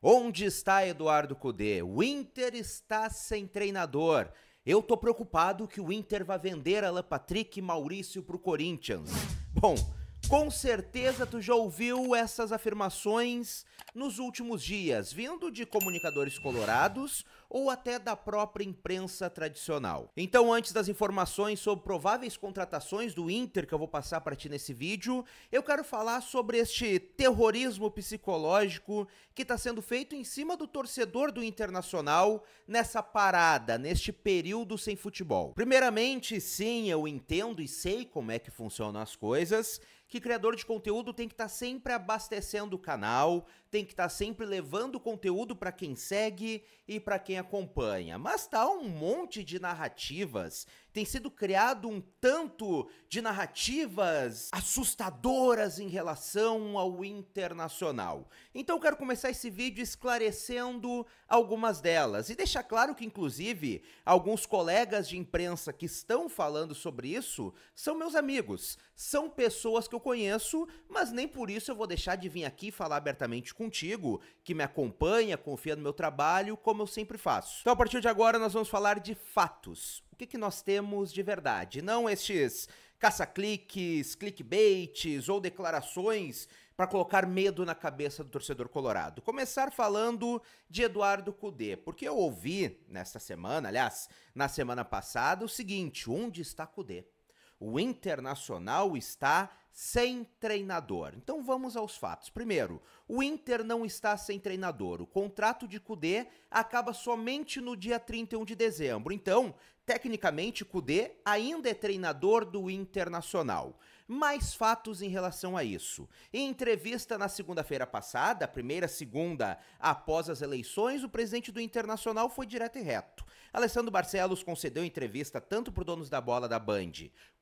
Onde está Eduardo Cudê? O Inter está sem treinador. Eu tô preocupado que o Inter vá vender Alan Patrick e Maurício pro Corinthians. Bom, com certeza tu já ouviu essas afirmações nos últimos dias, vindo de comunicadores colorados ou até da própria imprensa tradicional. Então, antes das informações sobre prováveis contratações do Inter que eu vou passar para ti nesse vídeo, eu quero falar sobre este terrorismo psicológico que está sendo feito em cima do torcedor do Internacional nessa parada, neste período sem futebol. Primeiramente, sim, eu entendo e sei como é que funcionam as coisas, que criador de conteúdo tem que estar tá sempre abastecendo o canal, tem que estar tá sempre levando conteúdo para quem segue e para quem acompanha, mas tá um monte de narrativas. Tem sido criado um tanto de narrativas assustadoras em relação ao internacional. Então eu quero começar esse vídeo esclarecendo algumas delas e deixar claro que inclusive alguns colegas de imprensa que estão falando sobre isso são meus amigos, são pessoas que eu conheço, mas nem por isso eu vou deixar de vir aqui falar abertamente contigo, que me acompanha, confia no meu trabalho, como eu sempre falo faço. Então, a partir de agora, nós vamos falar de fatos. O que, que nós temos de verdade? Não estes caça-cliques, clickbaites ou declarações para colocar medo na cabeça do torcedor colorado. Começar falando de Eduardo Cudê, porque eu ouvi nesta semana, aliás, na semana passada, o seguinte: onde está Cudê? O Internacional está sem treinador. Então vamos aos fatos. Primeiro, o Inter não está sem treinador. O contrato de Cudê acaba somente no dia 31 de dezembro. Então, tecnicamente, Cudê ainda é treinador do Internacional. Mais fatos em relação a isso. Em entrevista na segunda-feira passada, a primeira segunda após as eleições, o presidente do Internacional foi direto e reto. Alessandro Barcelos concedeu entrevista tanto para o Donos da Bola da Band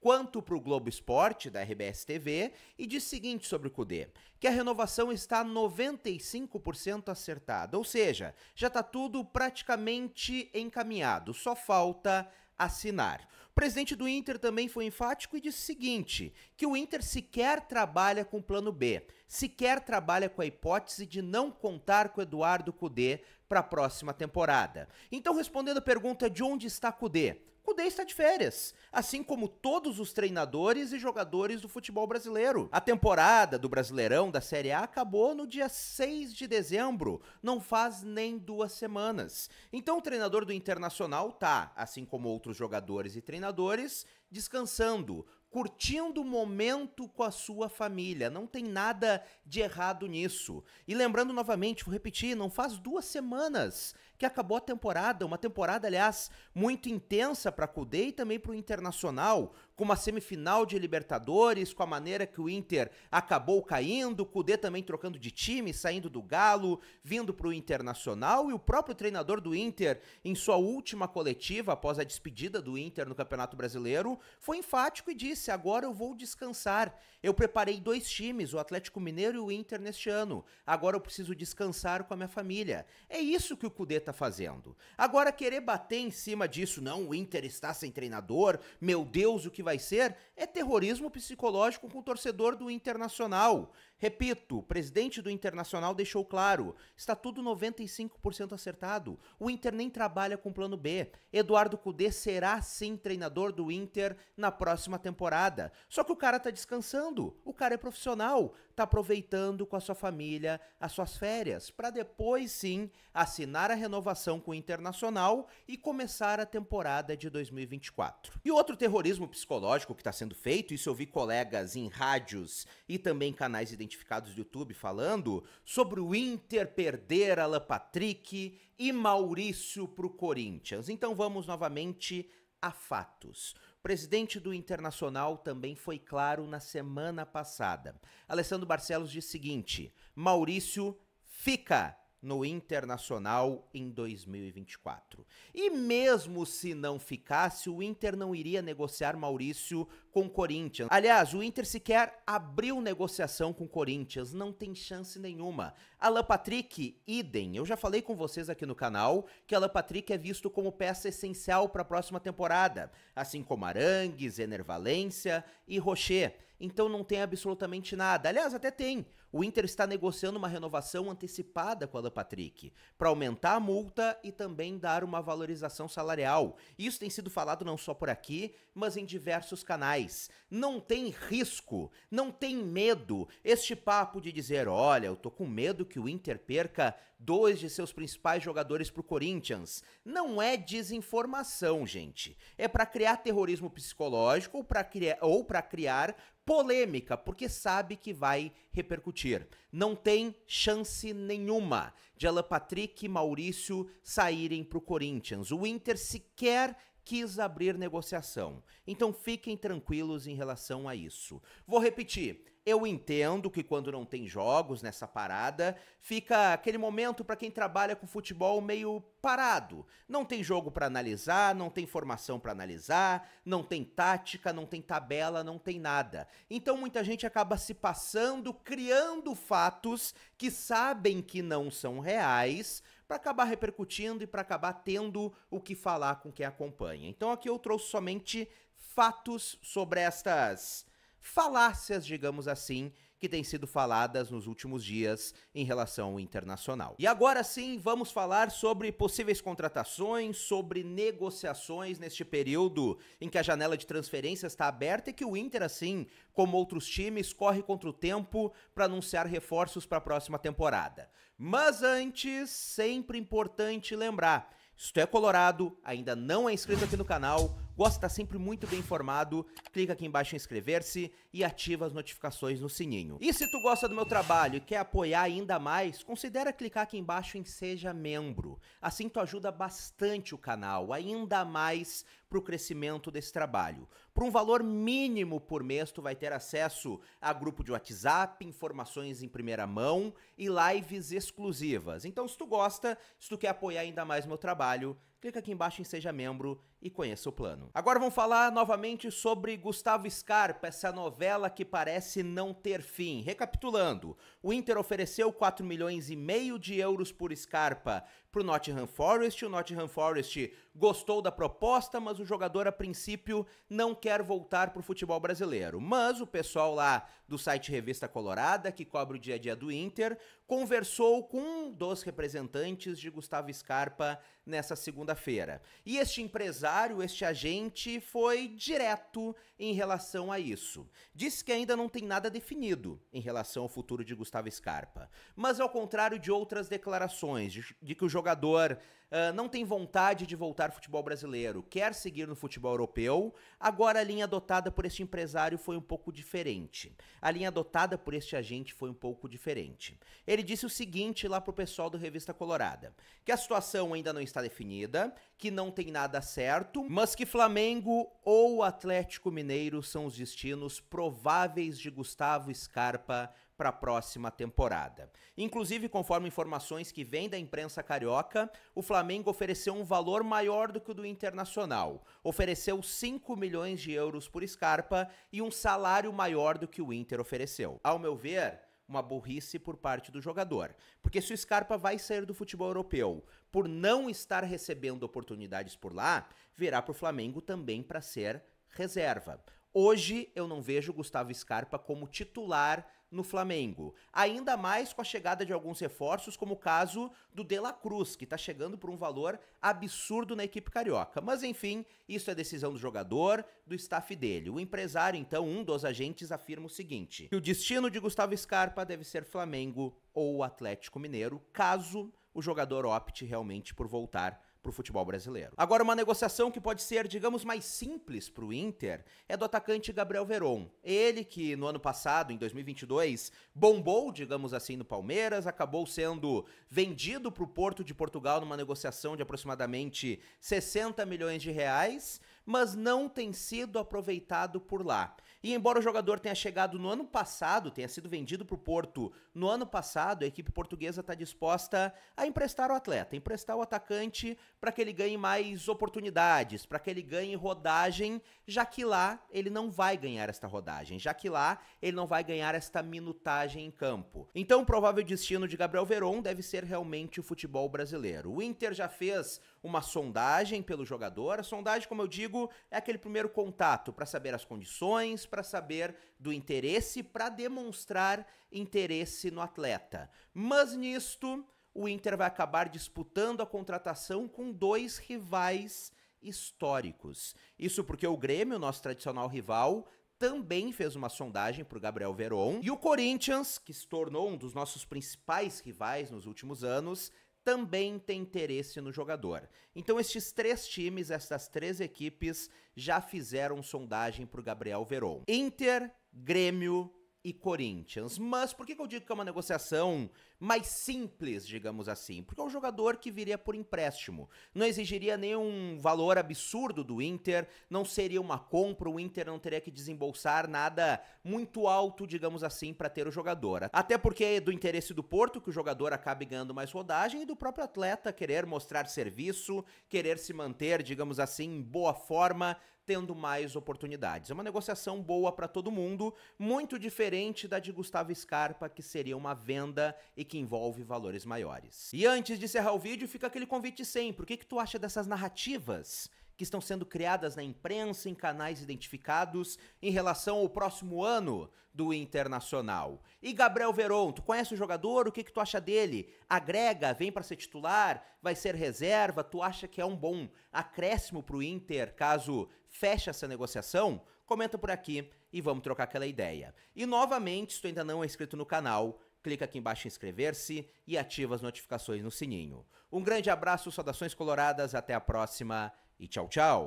quanto para o Globo Esporte da RBS TV TV e diz o seguinte sobre o CUDE, que a renovação está 95% acertada, ou seja, já está tudo praticamente encaminhado, só falta assinar. O presidente do Inter também foi enfático e disse o seguinte: que o Inter sequer trabalha com o plano B, sequer trabalha com a hipótese de não contar com Eduardo Cudê para a próxima temporada. Então, respondendo a pergunta de onde está Cudê, Cudê está de férias, assim como todos os treinadores e jogadores do futebol brasileiro. A temporada do Brasileirão da Série A acabou no dia 6 de dezembro, não faz nem duas semanas. Então o treinador do Internacional tá, assim como outros jogadores e treinadores, descansando, curtindo o momento com a sua família. Não tem nada de errado nisso. E lembrando novamente, vou repetir, não faz duas semanas que acabou a temporada, uma temporada, aliás, muito intensa para Cudê e também para o Internacional, com uma semifinal de Libertadores, com a maneira que o Inter acabou caindo, Cudê também trocando de time, saindo do Galo, vindo para o Internacional e o próprio treinador do Inter, em sua última coletiva após a despedida do Inter no Campeonato Brasileiro, foi enfático e disse: agora eu vou descansar. Eu preparei dois times, o Atlético Mineiro e o Inter neste ano. Agora eu preciso descansar com a minha família. É isso que o Cudê tá fazendo. Agora, querer bater em cima disso, não, o Inter está sem treinador, meu Deus, o que vai ser? É terrorismo psicológico com o torcedor do Internacional. Repito, o presidente do Internacional deixou claro: está tudo 95% acertado. O Inter nem trabalha com plano B. Eduardo Cudê será sim treinador do Inter na próxima temporada. Só que o cara tá descansando, o cara é profissional, tá aproveitando com a sua família as suas férias, para depois sim assinar a renovação renovação com o Internacional e começar a temporada de 2024. E outro terrorismo psicológico que está sendo feito, isso eu vi colegas em rádios e também canais identificados do YouTube falando, sobre o Inter perder Alan Patrick e Maurício para o Corinthians. Então vamos novamente a fatos. O presidente do Internacional também foi claro na semana passada. Alessandro Barcelos disse o seguinte: Maurício fica no Internacional em 2024. E mesmo se não ficasse, o Inter não iria negociar Maurício com o Corinthians. Aliás, o Inter sequer abriu negociação com o Corinthians, não tem chance nenhuma. Alan Patrick, idem. Eu já falei com vocês aqui no canal que Alan Patrick é visto como peça essencial para a próxima temporada, assim como Arangues, Enervalência e Rocher. Então não tem absolutamente nada. Aliás, até tem. O Inter está negociando uma renovação antecipada com Alan Patrick para aumentar a multa e também dar uma valorização salarial. Isso tem sido falado não só por aqui, mas em diversos canais. Não tem risco, não tem medo. Este papo de dizer, olha, eu tô com medo que o Inter perca dois de seus principais jogadores pro Corinthians, não é desinformação, gente. É para criar terrorismo psicológico ou para criar, ou criar polêmica, porque sabe que vai repercutir. Não tem chance nenhuma de Alan Patrick e Maurício saírem para o Corinthians. O Inter sequer quis abrir negociação. Então fiquem tranquilos em relação a isso. Vou repetir. Eu entendo que quando não tem jogos nessa parada, fica aquele momento para quem trabalha com futebol meio parado. Não tem jogo para analisar, não tem formação para analisar, não tem tática, não tem tabela, não tem nada. Então muita gente acaba se passando, criando fatos que sabem que não são reais, para acabar repercutindo e para acabar tendo o que falar com quem acompanha. Então aqui eu trouxe somente fatos sobre estas falácias, digamos assim, que têm sido faladas nos últimos dias em relação ao internacional. E agora sim, vamos falar sobre possíveis contratações, sobre negociações neste período em que a janela de transferências está aberta e que o Inter, assim como outros times, corre contra o tempo para anunciar reforços para a próxima temporada. Mas antes, sempre importante lembrar: se tu é colorado, ainda não é inscrito aqui no canal Gosta de estar sempre muito bem informado? Clica aqui embaixo em inscrever-se e ativa as notificações no sininho. E se tu gosta do meu trabalho e quer apoiar ainda mais, considera clicar aqui embaixo em Seja Membro. Assim tu ajuda bastante o canal, ainda mais para o crescimento desse trabalho. Por um valor mínimo por mês, tu vai ter acesso a grupo de WhatsApp, informações em primeira mão e lives exclusivas. Então, se tu gosta, se tu quer apoiar ainda mais meu trabalho, clica aqui embaixo em Seja Membro e conheça o plano. Agora vamos falar novamente sobre Gustavo Scarpa, essa novela que parece não ter fim. Recapitulando, o Inter ofereceu 4 milhões e meio de euros por Scarpa para o Nottingham Forest. O Nottingham Forest gostou da proposta, mas o jogador a princípio não quer voltar para o futebol brasileiro. Mas o pessoal lá do site Revista Colorada, que cobre o dia a dia do Inter, conversou com um dos representantes de Gustavo Scarpa nessa segunda-feira. E este empresário este agente foi direto em relação a isso. Disse que ainda não tem nada definido em relação ao futuro de Gustavo Scarpa. Mas ao contrário de outras declarações, de, de que o jogador uh, não tem vontade de voltar ao futebol brasileiro, quer seguir no futebol europeu, agora a linha adotada por este empresário foi um pouco diferente. A linha adotada por este agente foi um pouco diferente. Ele disse o seguinte lá pro pessoal do Revista Colorada: que a situação ainda não está definida, que não tem nada certo certo, mas que Flamengo ou Atlético Mineiro são os destinos prováveis de Gustavo Scarpa para a próxima temporada. Inclusive, conforme informações que vêm da imprensa carioca, o Flamengo ofereceu um valor maior do que o do Internacional. Ofereceu 5 milhões de euros por Scarpa e um salário maior do que o Inter ofereceu. Ao meu ver, uma burrice por parte do jogador. Porque se o Scarpa vai sair do futebol europeu por não estar recebendo oportunidades por lá, virá para o Flamengo também para ser reserva. Hoje eu não vejo Gustavo Scarpa como titular no Flamengo. Ainda mais com a chegada de alguns reforços, como o caso do De La Cruz, que está chegando por um valor absurdo na equipe carioca. Mas enfim, isso é decisão do jogador, do staff dele. O empresário, então, um dos agentes, afirma o seguinte: que o destino de Gustavo Scarpa deve ser Flamengo ou Atlético Mineiro, caso o jogador opte realmente por voltar para o futebol brasileiro. Agora, uma negociação que pode ser, digamos, mais simples para o Inter é do atacante Gabriel Veron. Ele que no ano passado, em 2022, bombou, digamos assim, no Palmeiras, acabou sendo vendido para o Porto de Portugal numa negociação de aproximadamente 60 milhões de reais, mas não tem sido aproveitado por lá. E embora o jogador tenha chegado no ano passado, tenha sido vendido para o Porto no ano passado, a equipe portuguesa está disposta a emprestar o atleta, emprestar o atacante para que ele ganhe mais oportunidades, para que ele ganhe rodagem, já que lá ele não vai ganhar esta rodagem, já que lá ele não vai ganhar esta minutagem em campo. Então, o provável destino de Gabriel Veron deve ser realmente o futebol brasileiro. O Inter já fez uma sondagem pelo jogador. A sondagem, como eu digo, é aquele primeiro contato para saber as condições, para saber do interesse, para demonstrar interesse no atleta. Mas nisto, o Inter vai acabar disputando a contratação com dois rivais históricos. Isso porque o Grêmio, nosso tradicional rival, também fez uma sondagem para o Gabriel Veron. E o Corinthians, que se tornou um dos nossos principais rivais nos últimos anos, também tem interesse no jogador. Então, estes três times, estas três equipes, já fizeram sondagem para o Gabriel Veron: Inter, Grêmio e Corinthians. Mas por que, que eu digo que é uma negociação mais simples, digamos assim? Porque é um jogador que viria por empréstimo. Não exigiria nenhum valor absurdo do Inter, não seria uma compra, o Inter não teria que desembolsar nada muito alto, digamos assim, para ter o jogador. Até porque é do interesse do Porto que o jogador acabe ganhando mais rodagem e do próprio atleta querer mostrar serviço, querer se manter, digamos assim, em boa forma tendo mais oportunidades. É uma negociação boa para todo mundo, muito diferente da de Gustavo Scarpa, que seria uma venda e que envolve valores maiores. E antes de encerrar o vídeo, fica aquele convite sempre. O que, que tu acha dessas narrativas? que estão sendo criadas na imprensa, em canais identificados, em relação ao próximo ano do Internacional. E Gabriel Veron, tu conhece o jogador? O que, que tu acha dele? Agrega, vem para ser titular? Vai ser reserva? Tu acha que é um bom acréscimo para o Inter caso feche essa negociação? Comenta por aqui e vamos trocar aquela ideia. E novamente, se tu ainda não é inscrito no canal, clica aqui embaixo em inscrever-se e ativa as notificações no sininho. Um grande abraço, saudações coloradas, até a próxima e tchau, tchau!